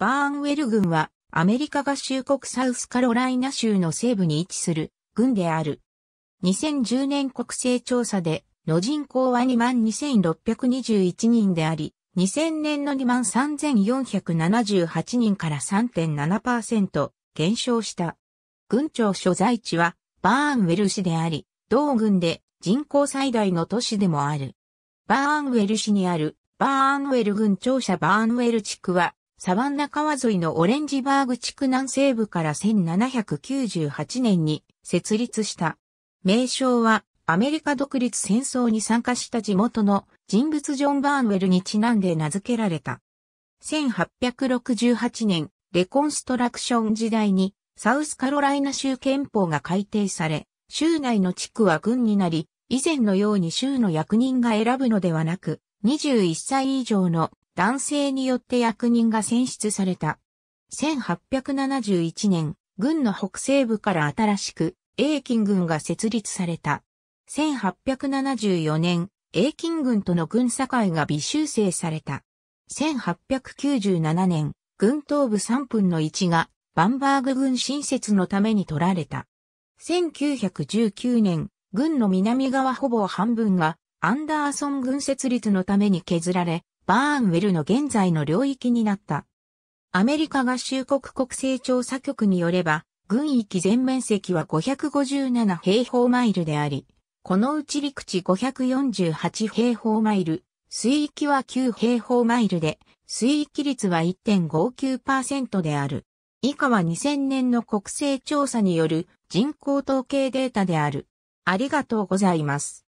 バーンウェル郡はアメリカ合衆国サウスカロライナ州の西部に位置する郡である。2010年国勢調査での人口は22,621人であり、2000年の23,478人から3.7%減少した。郡庁所在地はバーンウェル市であり、同郡で人口最大の都市でもある。バーンウェル市にあるバーンウェル郡庁舎バーンウェル地区はサバンナ川沿いのオレンジバーグ地区南西部から1798年に設立した。名称はアメリカ独立戦争に参加した地元の人物ジョン・バーンウェルにちなんで名付けられた。1868年、レコンストラクション時代にサウスカロライナ州憲法が改定され、州内の地区は軍になり、以前のように州の役人が選ぶのではなく、21歳以上の男性によって役人が選出された。1871年、軍の北西部から新しく、英金軍が設立された。1874年、英金軍との軍境が微修正された。1897年、軍東部3分の1が、バンバーグ軍新設のために取られた。1919年、軍の南側ほぼ半分が、アンダーソン軍設立のために削られ、バーンウェルの現在の領域になった。アメリカ合衆国国勢調査局によれば、軍域全面積は557平方マイルであり、このうち陸地548平方マイル、水域は9平方マイルで、水域率は1.59%である。以下は2000年の国勢調査による人口統計データである。ありがとうございます。